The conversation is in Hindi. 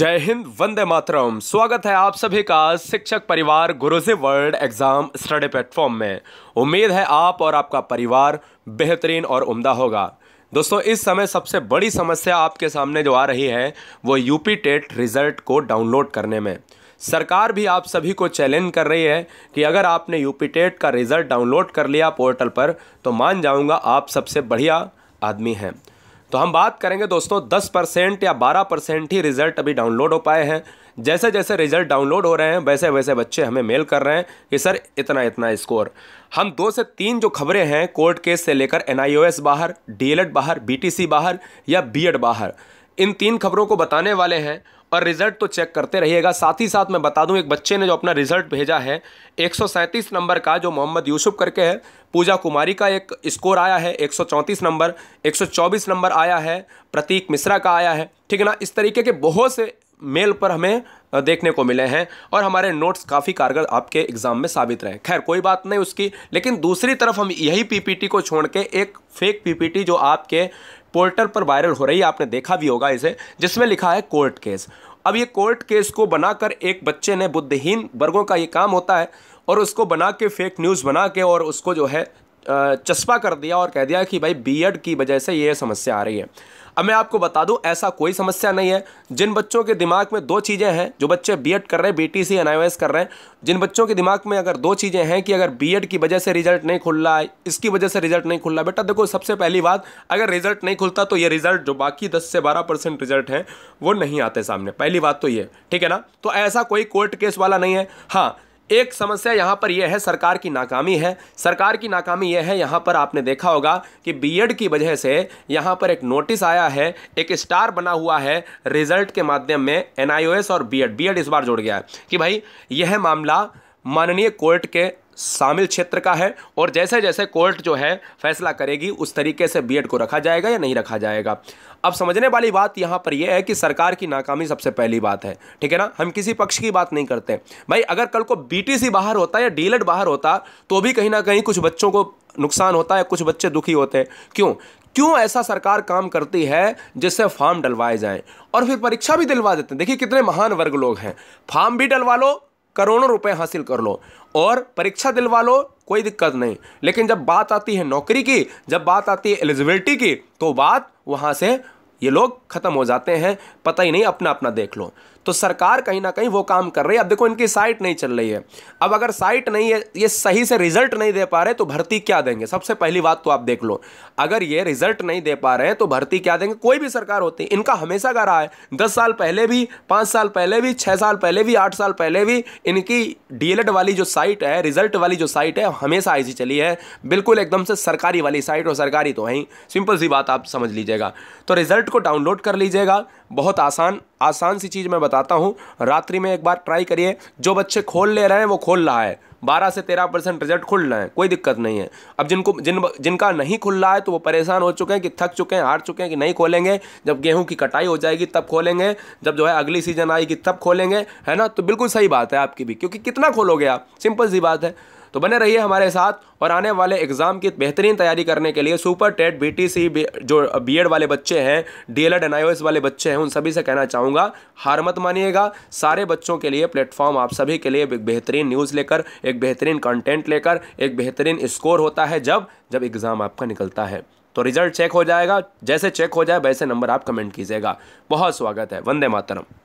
जय हिंद वंदे मातरम स्वागत है आप सभी का शिक्षक परिवार Guruji world exam study platform में उम्मीद है आप और आपका परिवार बेहतरीन और उम्दा होगा दोस्तों इस समय सबसे बड़ी समस्या आपके सामने जो आ रही है वो यूपी टेट रिजल्ट को डाउनलोड करने में सरकार भी आप सभी को चैलेंज कर रही है कि अगर आपने यूपी टेट का रिज़ल्ट डाउनलोड कर लिया पोर्टल पर तो मान जाऊँगा आप सबसे बढ़िया आदमी हैं तो हम बात करेंगे दोस्तों 10 परसेंट या 12 परसेंट ही रिज़ल्ट अभी डाउनलोड हो पाए हैं जैसे जैसे रिज़ल्ट डाउनलोड हो रहे हैं वैसे वैसे बच्चे हमें मेल कर रहे हैं कि सर इतना इतना स्कोर हम दो से तीन जो खबरें हैं कोर्ट केस से लेकर एन बाहर डी बाहर बी बाहर या बी बाहर इन तीन खबरों को बताने वाले हैं और रिज़ल्ट तो चेक करते रहिएगा साथ ही साथ मैं बता दूं एक बच्चे ने जो अपना रिज़ल्ट भेजा है एक नंबर का जो मोहम्मद यूसुफ करके है पूजा कुमारी का एक स्कोर आया है एक नंबर एक नंबर आया है प्रतीक मिश्रा का आया है ठीक है ना इस तरीके के बहुत से मेल पर हमें देखने को मिले हैं और हमारे नोट्स काफ़ी कारगर आपके एग्ज़ाम में साबित रहे खैर कोई बात नहीं उसकी लेकिन दूसरी तरफ हम यही पीपीटी को छोड़ के एक फेक पीपीटी जो आपके पोर्टल पर वायरल हो रही है आपने देखा भी होगा इसे जिसमें लिखा है कोर्ट केस अब ये कोर्ट केस को बनाकर एक बच्चे ने बुद्धहीन वर्गों का ये काम होता है और उसको बना के फेक न्यूज़ बना के और उसको जो है चस्पा कर दिया और कह दिया कि भाई बीएड की वजह से ये समस्या आ रही है अब मैं आपको बता दूं ऐसा कोई समस्या नहीं है जिन बच्चों के दिमाग में दो चीज़ें हैं जो बच्चे बीएड कर रहे हैं बीटीसी टी कर रहे हैं जिन बच्चों के दिमाग में अगर दो चीज़ें हैं कि अगर बीएड की वजह से रिजल्ट नहीं खुल रहा है इसकी वजह से रिजल्ट नहीं खुल रहा बेटा देखो सबसे पहली बात अगर रिजल्ट नहीं खुलता तो ये रिजल्ट जो बाकी दस से बारह परसेंट रिजल्ट हैं वो नहीं आते सामने पहली बात तो ये ठीक है ना तो ऐसा कोई कोर्ट केस वाला नहीं है हाँ एक समस्या यहाँ पर यह है सरकार की नाकामी है सरकार की नाकामी यह है यहाँ पर आपने देखा होगा कि बीएड की वजह से यहाँ पर एक नोटिस आया है एक स्टार बना हुआ है रिजल्ट के माध्यम में एनआईओएस और बीएड बीएड इस बार जोड़ गया है कि भाई यह मामला माननीय कोर्ट के शामिल क्षेत्र का है और जैसे जैसे कोर्ट जो है फैसला करेगी उस तरीके से बीएड को रखा जाएगा या नहीं रखा जाएगा अब समझने वाली बात यहाँ पर यह है कि सरकार की नाकामी सबसे पहली बात है ठीक है ना हम किसी पक्ष की बात नहीं करते भाई अगर कल को बीटीसी बाहर होता या डी e बाहर होता तो भी कहीं ना कहीं कुछ बच्चों को नुकसान होता है कुछ बच्चे दुखी होते हैं क्यों क्यों ऐसा सरकार काम करती है जिससे फॉर्म डलवाए जाएं और फिर परीक्षा भी दिलवा देते हैं देखिए कितने महान वर्ग लोग हैं फॉर्म भी डलवा लो करोड़ों रुपए हासिल कर लो और परीक्षा दिलवा लो कोई दिक्कत नहीं लेकिन जब बात आती है नौकरी की जब बात आती है एलिजिबिलिटी की तो बात वहाँ से ये लोग ख़त्म हो जाते हैं पता ही नहीं अपना अपना देख लो तो सरकार कहीं ना कहीं वो काम कर रही है अब देखो इनकी साइट नहीं चल रही है अब अगर साइट नहीं है ये सही से रिजल्ट नहीं दे पा रहे तो भर्ती क्या देंगे सबसे पहली बात तो आप देख लो अगर ये रिजल्ट नहीं दे पा रहे हैं तो भर्ती क्या देंगे कोई भी सरकार होती है इनका हमेशा का रहा है दस साल पहले भी पाँच साल पहले भी छः साल पहले भी आठ साल पहले भी इनकी डी वाली जो साइट है रिजल्ट वाली जो साइट है हमेशा ऐसी चली है बिल्कुल एकदम से सरकारी वाली साइट और सरकारी तो है सिंपल सी बात आप समझ लीजिएगा तो रिजल्ट को डाउनलोड कर लीजिएगा बहुत आसान आसान सी चीज़ मैं बताता हूँ रात्रि में एक बार ट्राई करिए जो बच्चे खोल ले रहे हैं वो खोल रहा है बारह से तेरह परसेंट रिजल्ट खुल रहे हैं कोई दिक्कत नहीं है अब जिनको जिन जिनका नहीं खुल रहा है तो वो परेशान हो चुके हैं कि थक चुके हैं हार चुके हैं कि नहीं खोलेंगे जब गेहूं की कटाई हो जाएगी तब खोलेंगे जब जो है अगली सीजन आएगी तब खोलेंगे है ना तो बिल्कुल सही बात है आपकी भी क्योंकि कितना खोलोगे आप सिंपल सी बात है तो बने रहिए हमारे साथ और आने वाले एग्ज़ाम की बेहतरीन तैयारी करने के लिए सुपर टेट बीटीसी जो बीएड वाले बच्चे हैं डीएलएड एनआईओएस वाले बच्चे हैं उन सभी से कहना चाहूँगा हार मत मानिएगा सारे बच्चों के लिए प्लेटफॉर्म आप सभी के लिए बेहतरीन न्यूज़ लेकर एक बेहतरीन कंटेंट लेकर एक बेहतरीन स्कोर होता है जब जब एग्ज़ाम आपका निकलता है तो रिजल्ट चेक हो जाएगा जैसे चेक हो जाए वैसे नंबर आप कमेंट कीजिएगा बहुत स्वागत है वंदे मातरम